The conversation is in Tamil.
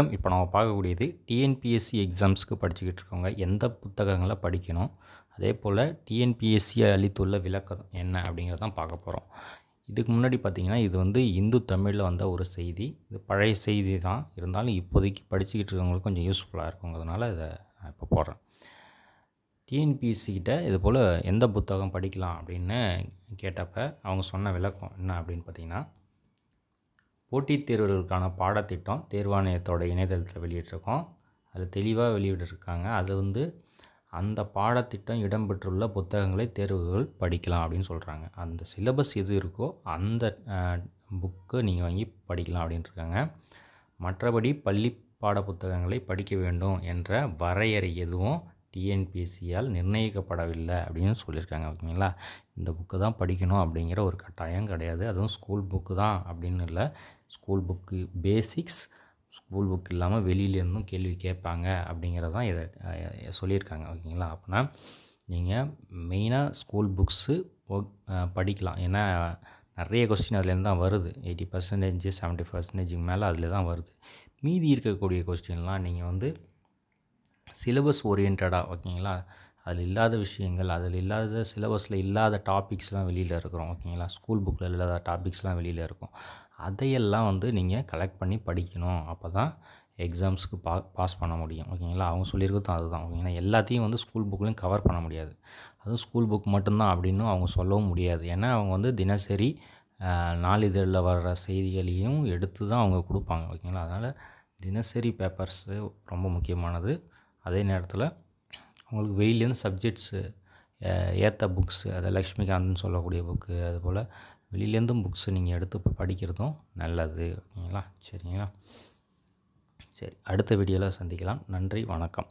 வணக்கம் இப்போ நம்ம பார்க்கக்கூடியது டிஎன்பிஎஸ்சி எக்ஸாம்ஸ்க்கு படிச்சுக்கிட்டு இருக்கவங்க எந்த புத்தகங்களை படிக்கணும் அதே போல் டிஎன்பிஎஸ்சியை அளித்துள்ள விளக்கம் என்ன அப்படிங்கிறதான் பார்க்க போகிறோம் இதுக்கு முன்னாடி பார்த்திங்கன்னா இது வந்து இந்து தமிழில் வந்த ஒரு செய்தி இது பழைய செய்தி தான் இருந்தாலும் இப்போதைக்கு படிச்சுக்கிட்டு இருக்கவங்களுக்கு கொஞ்சம் யூஸ்ஃபுல்லாக இருக்குங்கிறதுனால இதை நான் இப்போ போடுறேன் கிட்ட இது போல் எந்த புத்தகம் படிக்கலாம் அப்படின்னு கேட்டப்போ அவங்க சொன்ன விளக்கம் என்ன அப்படின்னு பார்த்திங்கன்னா போட்டித் தேர்வுகளுக்கான பாடத்திட்டம் தேர்வாணையத்தோட இணையதளத்தில் வெளியிட்டிருக்கோம் அது தெளிவாக வெளியிட்டிருக்காங்க அது வந்து அந்த பாடத்திட்டம் இடம்பெற்றுள்ள புத்தகங்களை தேர்வுகள் படிக்கலாம் அப்படின்னு சொல்கிறாங்க அந்த சிலபஸ் எது இருக்கோ அந்த புக்கு நீங்கள் வாங்கி படிக்கலாம் அப்படின்ட்டுருக்காங்க மற்றபடி பள்ளி பாட புத்தகங்களை படிக்க வேண்டும் என்ற வரையறை எதுவும் டிஎன்பிஎஸ்சியால் நிர்ணயிக்கப்படவில்லை அப்படின்னு சொல்லியிருக்காங்க ஓகேங்களா இந்த புக்கு தான் படிக்கணும் அப்படிங்கிற ஒரு கட்டாயம் கிடையாது அதுவும் ஸ்கூல் புக்கு தான் அப்படின்னு இல்லை school book basics school book இல்லாமல் வெளியிலேருந்தும் கேள்வி கேட்பாங்க அப்படிங்கிறது தான் இதை சொல்லியிருக்காங்க ஓகேங்களா அப்படின்னா நீங்கள் மெயினாக ஸ்கூல் புக்ஸு படிக்கலாம் ஏன்னா நிறைய கொஸ்டின் அதுலேருந்து தான் வருது எயிட்டி பர்சன்டேஜ் செவன்ட்டி பர்சன்டேஜுக்கு மேலே அதில் தான் வருது மீதி இருக்கக்கூடிய கொஸ்டின்லாம் நீங்கள் வந்து சிலபஸ் ஓரியன்டாக ஓகேங்களா அதில் இல்லாத விஷயங்கள் அதில் இல்லாத சிலபஸில் இல்லாத டாபிக்ஸ்லாம் வெளியில் இருக்கிறோம் ஓகேங்களா ஸ்கூல் புக்கில் இல்லாத டாபிக்ஸ்லாம் வெளியில் இருக்கும் அதையெல்லாம் வந்து நீங்கள் கலெக்ட் பண்ணி படிக்கணும் அப்போ தான் எக்ஸாம்ஸ்க்கு பா பாஸ் பண்ண முடியும் ஓகேங்களா அவங்க சொல்லியிருக்கிறதும் அதுதான் ஓகேங்களா எல்லாத்தையும் வந்து ஸ்கூல் புக்லையும் கவர் பண்ண முடியாது அதுவும் ஸ்கூல் புக் மட்டும்தான் அப்படின்னு அவங்க சொல்லவும் முடியாது ஏன்னா அவங்க வந்து தினசரி நாளிதழில் வர்ற செய்திகளையும் எடுத்து தான் அவங்க கொடுப்பாங்க ஓகேங்களா அதனால் தினசரி பேப்பர்ஸு ரொம்ப முக்கியமானது அதே நேரத்தில் உங்களுக்கு வெளியிலேருந்து சப்ஜெக்ட்ஸு ஏற்ற புக்ஸு அதை லக்ஷ்மிகாந்த்னு சொல்லக்கூடிய புக்கு அதுபோல் வெளியிலேருந்தும் புக்ஸு நீங்கள் எடுத்து இப்போ படிக்கிறதும் நல்லது ஓகேங்களா சரிங்களா சரி அடுத்த வீடியோவில் சந்திக்கலாம் நன்றி வணக்கம்